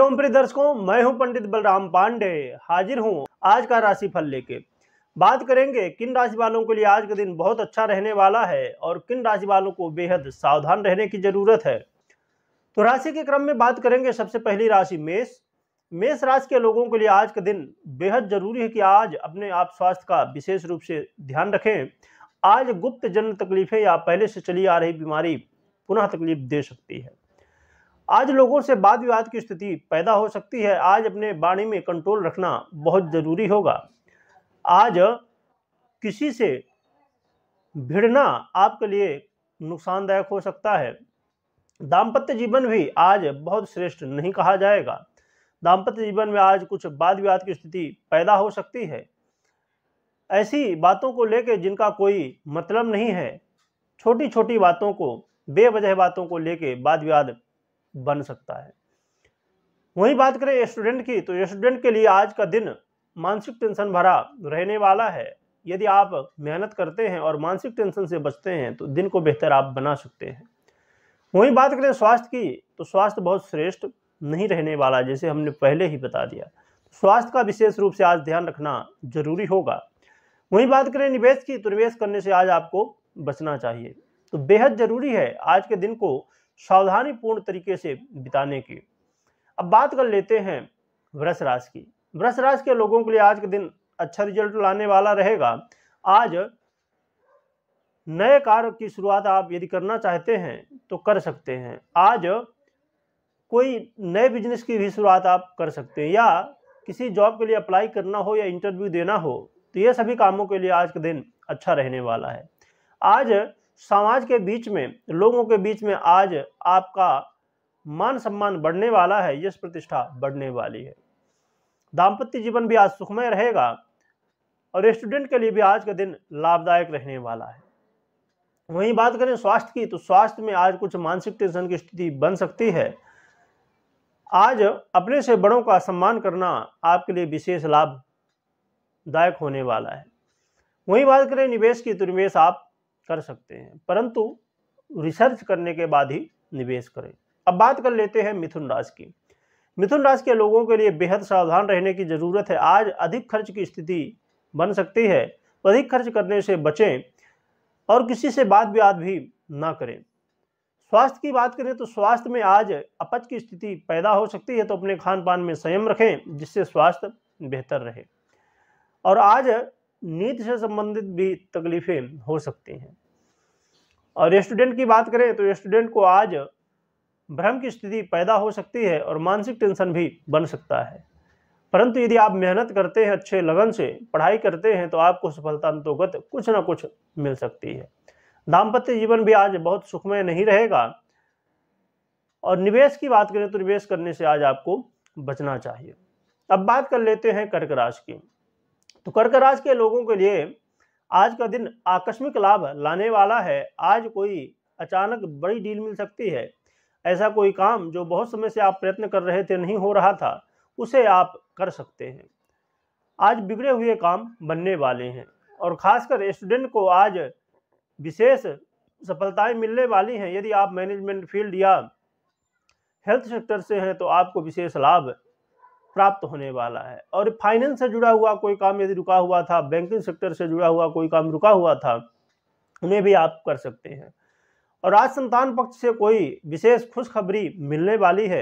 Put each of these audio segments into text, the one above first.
एवं प्रिय दर्शकों मैं हूं पंडित बलराम पांडे हाजिर हूं आज का राशिफल लेके बात करेंगे किन राशि वालों के लिए आज का दिन बहुत अच्छा रहने वाला है और किन राशि वालों को बेहद सावधान रहने की जरूरत है तो राशि के क्रम में बात करेंगे सबसे पहली राशि मेष मेष राशि के लोगों के लिए आज का दिन बेहद जरूरी है कि आज अपने आप स्वास्थ्य का विशेष रूप से ध्यान रखें आज गुप्त जन्म तकलीफें या पहले से चली आ रही बीमारी पुनः तकलीफ दे सकती है आज लोगों से वाद विवाद की स्थिति पैदा हो सकती है आज अपने वाणी में कंट्रोल रखना बहुत ज़रूरी होगा आज किसी से भिड़ना आपके लिए नुकसानदायक हो सकता है दाम्पत्य जीवन भी आज बहुत श्रेष्ठ नहीं कहा जाएगा दाम्पत्य जीवन में आज कुछ वाद विवाद की स्थिति पैदा हो सकती है ऐसी बातों को लेकर जिनका कोई मतलब नहीं है छोटी छोटी बातों को बेवजह बातों को लेके वाद विवाद बन सकता है वहीं बात करें स्टूडेंट की तो स्टूडेंट के लिए आज का दिन मानसिक टेंशन भरा रहने वाला है यदि आप मेहनत करते हैं और मानसिक टेंशन से बचते हैं तो दिन को बेहतर आप बना सकते हैं वहीं बात करें स्वास्थ्य की तो स्वास्थ्य बहुत श्रेष्ठ नहीं रहने वाला जैसे हमने पहले ही बता दिया स्वास्थ्य का विशेष रूप से आज ध्यान रखना जरूरी होगा वहीं बात करें निवेश की तो निवेश करने से आज आपको बचना चाहिए तो बेहद जरूरी है आज के दिन को सावधानीपूर्ण तरीके से बिताने की अब बात कर लेते हैं वृष राशि की वृष राशि के लोगों के लिए आज के दिन अच्छा रिजल्ट लाने वाला रहेगा आज नए कार्य की शुरुआत आप यदि करना चाहते हैं तो कर सकते हैं आज कोई नए बिजनेस की भी शुरुआत आप कर सकते हैं या किसी जॉब के लिए अप्लाई करना हो या इंटरव्यू देना हो तो ये सभी कामों के लिए आज का दिन अच्छा रहने वाला है आज समाज के बीच में लोगों के बीच में आज आपका मान सम्मान बढ़ने वाला है यश प्रतिष्ठा बढ़ने वाली है दाम्पत्य जीवन भी आज सुखमय रहेगा और स्टूडेंट के लिए भी आज का दिन लाभदायक रहने वाला है वहीं बात करें स्वास्थ्य की तो स्वास्थ्य में आज कुछ मानसिक टेंशन की स्थिति बन सकती है आज अपने से बड़ों का सम्मान करना आपके लिए विशेष लाभदायक होने वाला है वहीं बात करें निवेश की तो निवेश आप कर सकते हैं परंतु रिसर्च करने के बाद ही निवेश करें अब बात कर लेते हैं मिथुन राशि की मिथुन राशि के लोगों के लिए बेहद सावधान रहने की ज़रूरत है आज अधिक खर्च की स्थिति बन सकती है अधिक खर्च करने से बचें और किसी से बात भी भी ना करें स्वास्थ्य की बात करें तो स्वास्थ्य में आज अपच की स्थिति पैदा हो सकती है तो अपने खान पान में संयम रखें जिससे स्वास्थ्य बेहतर रहे और आज नींद से संबंधित भी तकलीफ़ें हो सकती हैं और स्टूडेंट की बात करें तो स्टूडेंट को आज भ्रम की स्थिति पैदा हो सकती है और मानसिक टेंशन भी बन सकता है परंतु यदि आप मेहनत करते हैं अच्छे लगन से पढ़ाई करते हैं तो आपको सफलता अंतोगत कुछ ना कुछ मिल सकती है दाम्पत्य जीवन भी आज बहुत सुखमय नहीं रहेगा और निवेश की बात करें तो निवेश करने से आज आपको बचना चाहिए अब बात कर लेते हैं कर्क राशि की तो कर्क राशि के लोगों के लिए आज का दिन आकस्मिक लाभ लाने वाला है आज कोई अचानक बड़ी डील मिल सकती है ऐसा कोई काम जो बहुत समय से आप प्रयत्न कर रहे थे नहीं हो रहा था उसे आप कर सकते हैं आज बिगड़े हुए काम बनने वाले हैं और खासकर स्टूडेंट को आज विशेष सफलताएं मिलने वाली हैं यदि आप मैनेजमेंट फील्ड या हेल्थ सेक्टर से हैं तो आपको विशेष लाभ प्राप्त होने वाला है और फाइनेंस से जुड़ा हुआ कोई काम यदि रुका हुआ था बैंकिंग सेक्टर से जुड़ा हुआ कोई काम रुका हुआ था उन्हें भी आप कर सकते हैं और आज संतान पक्ष से कोई विशेष खुशखबरी मिलने वाली है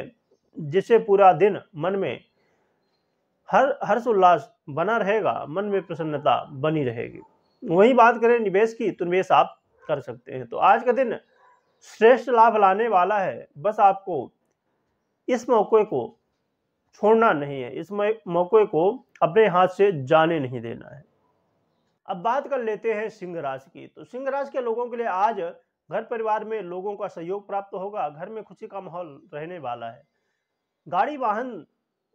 जिसे पूरा दिन मन में हर हर्ष उल्लास बना रहेगा मन में प्रसन्नता बनी रहेगी वही बात करें निवेश की तो निवेश आप कर सकते हैं तो आज का दिन श्रेष्ठ लाभ लाने वाला है बस आपको इस मौके को छोड़ना नहीं है इस मौके को अपने हाथ से जाने नहीं देना है अब बात कर लेते हैं सिंह राशि की तो सिंह राशि के लोगों के लिए आज घर परिवार में लोगों का सहयोग प्राप्त होगा घर में खुशी का माहौल रहने वाला है गाड़ी वाहन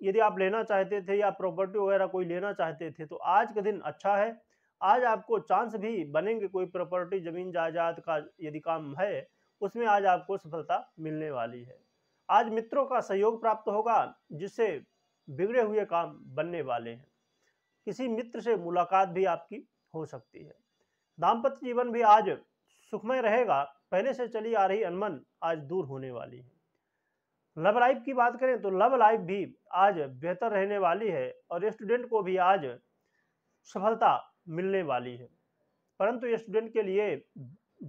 यदि आप लेना चाहते थे या प्रॉपर्टी वगैरह कोई लेना चाहते थे तो आज का दिन अच्छा है आज आपको चांस भी बनेंगे कोई प्रॉपर्टी जमीन जायदाद का यदि काम है उसमें आज आपको सफलता मिलने वाली है आज मित्रों का सहयोग प्राप्त होगा जिससे बिगड़े हुए काम बनने वाले हैं किसी मित्र से मुलाकात भी आपकी हो सकती है दाम्पत्य जीवन भी आज सुखमय रहेगा पहले से चली आ रही अनमन आज दूर होने वाली है लव लाइफ की बात करें तो लव लाइफ भी आज बेहतर रहने वाली है और स्टूडेंट को भी आज सफलता मिलने वाली है परंतु स्टूडेंट के लिए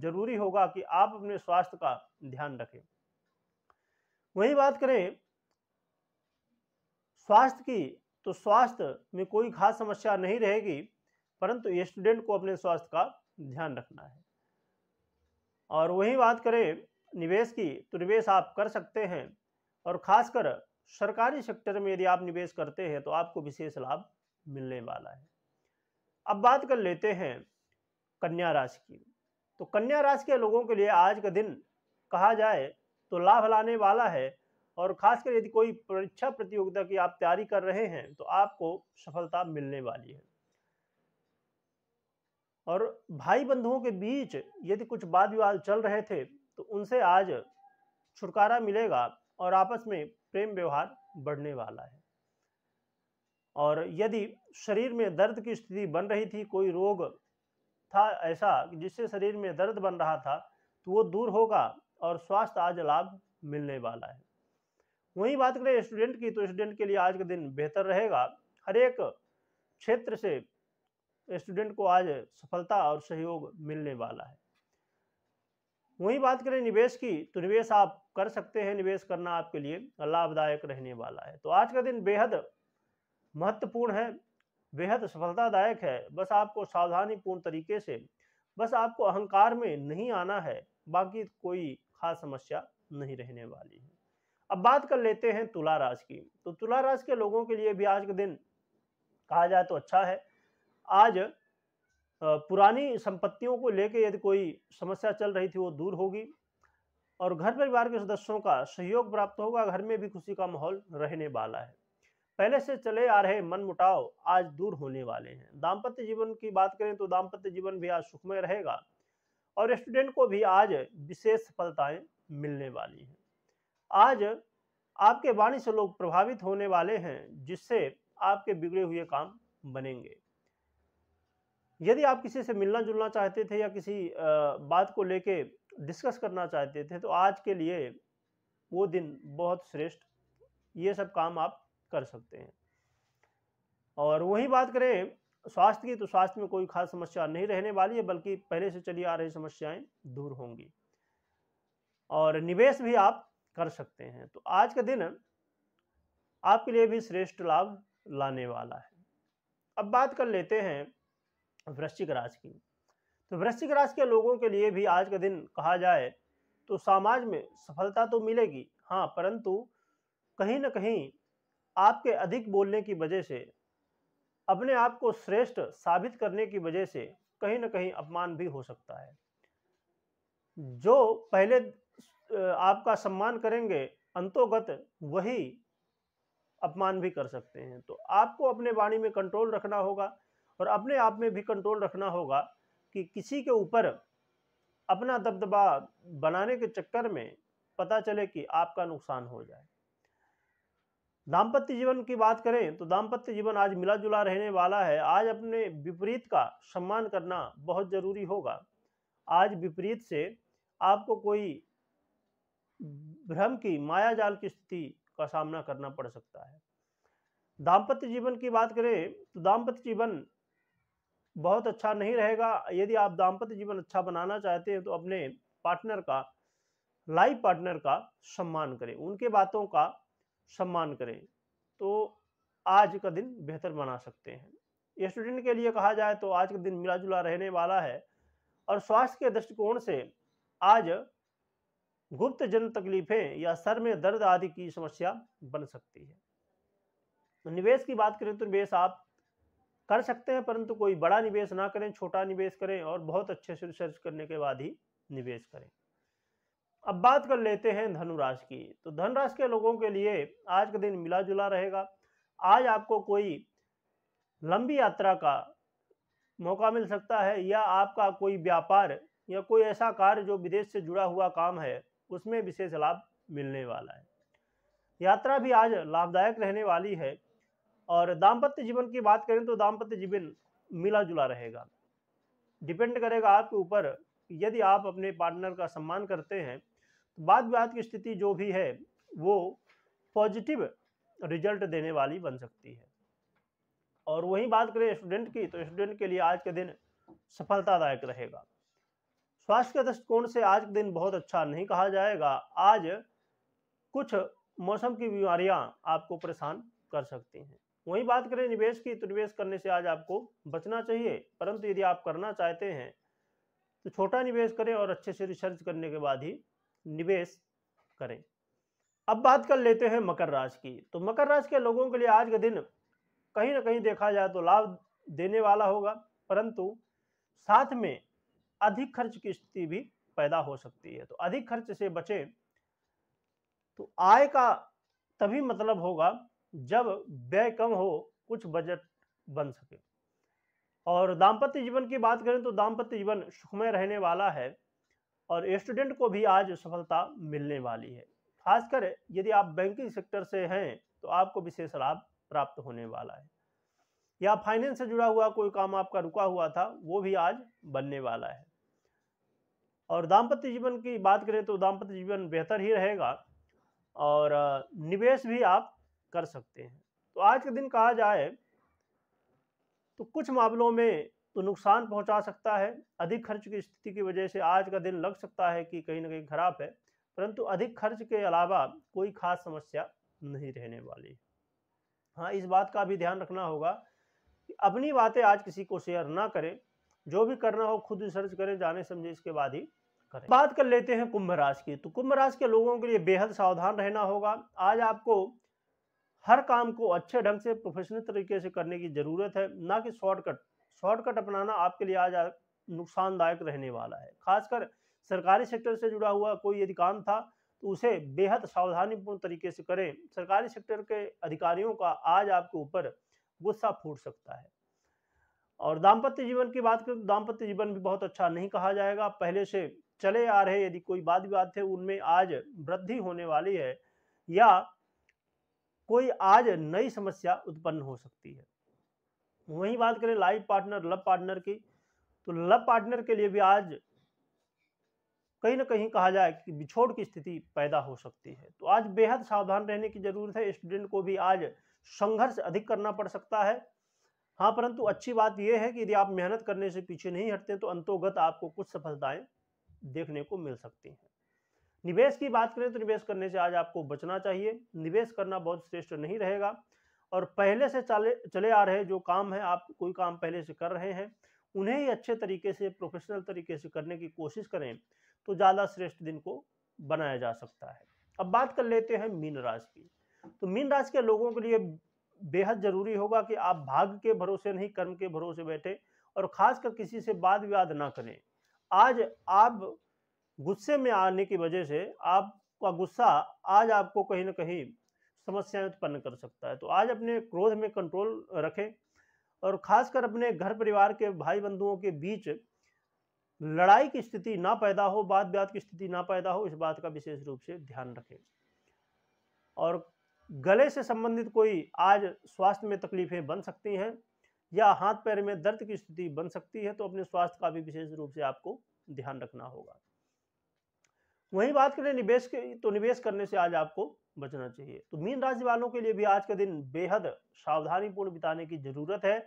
जरूरी होगा कि आप अपने स्वास्थ्य का ध्यान रखें वही बात करें स्वास्थ्य की तो स्वास्थ्य में कोई खास समस्या नहीं रहेगी परंतु स्टूडेंट को अपने स्वास्थ्य का ध्यान रखना है और वही बात करें निवेश की तो निवेश आप कर सकते हैं और खासकर सरकारी सेक्टर में यदि आप निवेश करते हैं तो आपको विशेष लाभ मिलने वाला है अब बात कर लेते हैं कन्या राशि की तो कन्या राशि के लोगों के लिए आज का दिन कहा जाए तो लाभ लाने वाला है और खासकर यदि कोई परीक्षा प्रतियोगिता की आप तैयारी कर रहे हैं तो आपको सफलता मिलने वाली है और भाई बंधुओं के बीच यदि कुछ वाद विवाद चल रहे थे तो उनसे आज छुटकारा मिलेगा और आपस में प्रेम व्यवहार बढ़ने वाला है और यदि शरीर में दर्द की स्थिति बन रही थी कोई रोग था ऐसा जिससे शरीर में दर्द बन रहा था तो वो दूर होगा और स्वास्थ्य आज लाभ मिलने वाला है वहीं बात करें स्टूडेंट की तो स्टूडेंट के लिए आज का दिन बेहतर रहेगा हर एक क्षेत्र से स्टूडेंट को आज सफलता और सहयोग मिलने वाला है वहीं बात करें निवेश की तो निवेश आप कर सकते हैं निवेश करना आपके लिए लाभदायक रहने वाला है तो आज का दिन बेहद महत्वपूर्ण है बेहद सफलतादायक है बस आपको सावधानीपूर्ण तरीके से बस आपको अहंकार में नहीं आना है बाकी कोई खास समस्या नहीं रहने वाली है अब बात कर लेते हैं तुला राशि की तो तुला राशि के लोगों के लिए भी आज का दिन कहा जाए तो अच्छा है आज पुरानी संपत्तियों को लेके यदि कोई समस्या चल रही थी वो दूर होगी और घर परिवार के सदस्यों का सहयोग प्राप्त होगा घर में भी खुशी का माहौल रहने वाला है पहले से चले आ रहे मन मुटाव आज दूर होने वाले हैं दाम्पत्य जीवन की बात करें तो दाम्पत्य जीवन भी आज सुखमय रहेगा और स्टूडेंट को भी आज विशेष सफलताएं मिलने वाली हैं आज आपके वाणी से लोग प्रभावित होने वाले हैं जिससे आपके बिगड़े हुए काम बनेंगे यदि आप किसी से मिलना जुलना चाहते थे या किसी बात को लेके डिस्कस करना चाहते थे तो आज के लिए वो दिन बहुत श्रेष्ठ ये सब काम आप कर सकते हैं और वही बात करें स्वास्थ्य की तो स्वास्थ्य में कोई खास समस्या नहीं रहने वाली है बल्कि पहले से चली आ रही समस्याएं दूर होंगी और निवेश भी आप कर सकते हैं तो आज का दिन आपके लिए भी श्रेष्ठ लाभ लाने वाला है अब बात कर लेते हैं वृश्चिक राशि की तो वृश्चिक राशि के लोगों के लिए भी आज का दिन कहा जाए तो समाज में सफलता तो मिलेगी हाँ परंतु कहीं ना कहीं आपके अधिक बोलने की वजह से अपने आप को श्रेष्ठ साबित करने की वजह से कहीं ना कहीं अपमान भी हो सकता है जो पहले आपका सम्मान करेंगे अंतोगत वही अपमान भी कर सकते हैं तो आपको अपने वाणी में कंट्रोल रखना होगा और अपने आप में भी कंट्रोल रखना होगा कि किसी के ऊपर अपना दबदबा बनाने के चक्कर में पता चले कि आपका नुकसान हो जाए दाम्पत्य जीवन की बात करें तो दाम्पत्य जीवन आज मिला जुला रहने वाला है आज अपने विपरीत का सम्मान करना बहुत ज़रूरी होगा आज विपरीत से आपको कोई भ्रम की माया जाल की स्थिति का सामना करना पड़ सकता है दाम्पत्य जीवन की बात करें तो दाम्पत्य जीवन बहुत अच्छा नहीं रहेगा यदि आप दाम्पत्य जीवन अच्छा बनाना चाहते हैं तो अपने पार्टनर का लाइफ पार्टनर का सम्मान करें उनके बातों का सम्मान करें तो आज का दिन बेहतर बना सकते हैं स्टूडेंट के लिए कहा जाए तो आज का दिन मिला जुला रहने वाला है और स्वास्थ्य के दृष्टिकोण से आज गुप्त जन तकलीफें या सर में दर्द आदि की समस्या बन सकती है तो निवेश की बात करें तो निवेश आप कर सकते हैं परंतु कोई बड़ा निवेश ना करें छोटा निवेश करें और बहुत अच्छे से रिसर्च करने के बाद ही निवेश करें अब बात कर लेते हैं धनुराश की तो धनराश के लोगों के लिए आज का दिन मिला जुला रहेगा आज आपको कोई लंबी यात्रा का मौका मिल सकता है या आपका कोई व्यापार या कोई ऐसा कार्य जो विदेश से जुड़ा हुआ काम है उसमें विशेष लाभ मिलने वाला है यात्रा भी आज लाभदायक रहने वाली है और दाम्पत्य जीवन की बात करें तो दाम्पत्य जीवन मिला जुला रहेगा डिपेंड करेगा आपके ऊपर यदि आप अपने पार्टनर का सम्मान करते हैं वाद विवाद की स्थिति जो भी है वो पॉजिटिव रिजल्ट देने वाली बन सकती है और वही बात करें स्टूडेंट की तो स्टूडेंट के लिए आज के दिन सफलतादायक रहेगा स्वास्थ्य के दृष्टिकोण से आज के दिन बहुत अच्छा नहीं कहा जाएगा आज कुछ मौसम की बीमारियां आपको परेशान कर सकती हैं वही बात करें निवेश की तो निवेश करने से आज आपको बचना चाहिए परंतु यदि आप करना चाहते हैं तो छोटा निवेश करें और अच्छे से रिसर्च करने के बाद ही निवेश करें अब बात कर लेते हैं मकर राशि की तो मकर राशि के लोगों के लिए आज का दिन कहीं ना कहीं देखा जाए तो लाभ देने वाला होगा परंतु साथ में अधिक खर्च की स्थिति भी पैदा हो सकती है तो अधिक खर्च से बचें तो आय का तभी मतलब होगा जब व्यय कम हो कुछ बजट बन सके और दाम्पत्य जीवन की बात करें तो दाम्पत्य जीवन सुखमय रहने वाला है और स्टूडेंट को भी आज सफलता मिलने वाली है खासकर यदि आप बैंकिंग सेक्टर से हैं तो आपको विशेष लाभ प्राप्त होने वाला है या फाइनेंस से जुड़ा हुआ कोई काम आपका रुका हुआ था वो भी आज बनने वाला है और दाम्पत्य जीवन की बात करें तो दाम्पत्य जीवन बेहतर ही रहेगा और निवेश भी आप कर सकते हैं तो आज के दिन कहा जाए तो कुछ मामलों में तो नुकसान पहुंचा सकता है अधिक खर्च की स्थिति की वजह से आज का दिन लग सकता है कि कहीं ना कहीं खराब है परंतु अधिक खर्च के अलावा कोई खास समस्या नहीं रहने वाली हाँ इस बात का भी ध्यान रखना होगा कि अपनी बातें आज किसी को शेयर ना करें जो भी करना हो खुद रिसर्च करें जाने समझे इसके बाद ही करें बात कर लेते हैं कुंभ राशि की तो कुंभ राशि के लोगों के लिए बेहद सावधान रहना होगा आज आपको हर काम को अच्छे ढंग से प्रोफेशनल तरीके से करने की ज़रूरत है ना कि शॉर्टकट शॉर्टकट अपनाना आपके लिए आज नुकसानदायक रहने वाला है खासकर सरकारी सेक्टर से जुड़ा हुआ कोई यदि काम था तो उसे बेहद सावधानीपूर्ण तरीके से करें सरकारी सेक्टर के अधिकारियों का आज आपके ऊपर गुस्सा फूट सकता है और दाम्पत्य जीवन की बात करें तो दाम्पत्य जीवन भी बहुत अच्छा नहीं कहा जाएगा पहले से चले आ रहे यदि कोई बात विवाद थे उनमें आज वृद्धि होने वाली है या कोई आज नई समस्या उत्पन्न हो सकती है वहीं बात करें लाइफ पार्टनर लव पार्टनर की तो लव पार्टनर के लिए भी आज कहीं ना कहीं कहा जाए कि बिछोड़ की स्थिति पैदा हो सकती है तो आज बेहद सावधान रहने की जरूरत है स्टूडेंट को भी आज संघर्ष अधिक करना पड़ सकता है हाँ परंतु अच्छी बात यह है कि यदि आप मेहनत करने से पीछे नहीं हटते तो अंतोगत आपको कुछ सफलताएं देखने को मिल सकती हैं निवेश की बात करें तो निवेश करने से आज आपको बचना चाहिए निवेश करना बहुत श्रेष्ठ नहीं रहेगा और पहले से चले चले आ रहे जो काम है आप कोई काम पहले से कर रहे हैं उन्हें ही अच्छे तरीके से प्रोफेशनल तरीके से करने की कोशिश करें तो ज़्यादा श्रेष्ठ दिन को बनाया जा सकता है अब बात कर लेते हैं मीन राशि की तो मीन राशि के लोगों के लिए बेहद ज़रूरी होगा कि आप भाग्य के भरोसे नहीं कर्म के भरोसे बैठे और खासकर किसी से वाद विवाद ना करें आज आप गुस्से में आने की वजह से आपका गुस्सा आज आपको कहीं ना कहीं समस्याएं उत्पन्न कर सकता है तो आज अपने क्रोध में कंट्रोल रखें और खासकर अपने घर परिवार के भाई बंधुओं के बीच लड़ाई की स्थिति ना पैदा हो बात ब्याद की स्थिति ना पैदा हो इस बात का विशेष रूप से ध्यान रखें और गले से संबंधित कोई आज स्वास्थ्य में तकलीफें बन सकती हैं या हाथ पैर में दर्द की स्थिति बन सकती है तो अपने स्वास्थ्य का भी विशेष रूप से आपको ध्यान रखना होगा वही बात करें निवेश के तो निवेश करने से आज आपको बचना चाहिए तो मीन राशि वालों के लिए भी आज का दिन बेहद सावधानीपूर्ण बिताने की जरूरत है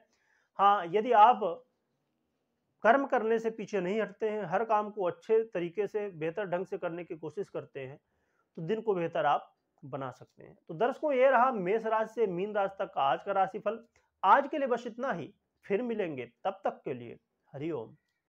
हाँ यदि आप कर्म करने से पीछे नहीं हटते हैं हर काम को अच्छे तरीके से बेहतर ढंग से करने की कोशिश करते हैं तो दिन को बेहतर आप बना सकते हैं तो दर्शकों ये रहा मेष राशि से मीन राशि तक का आज का राशिफल आज के लिए बस इतना ही फिर मिलेंगे तब तक के लिए हरिओम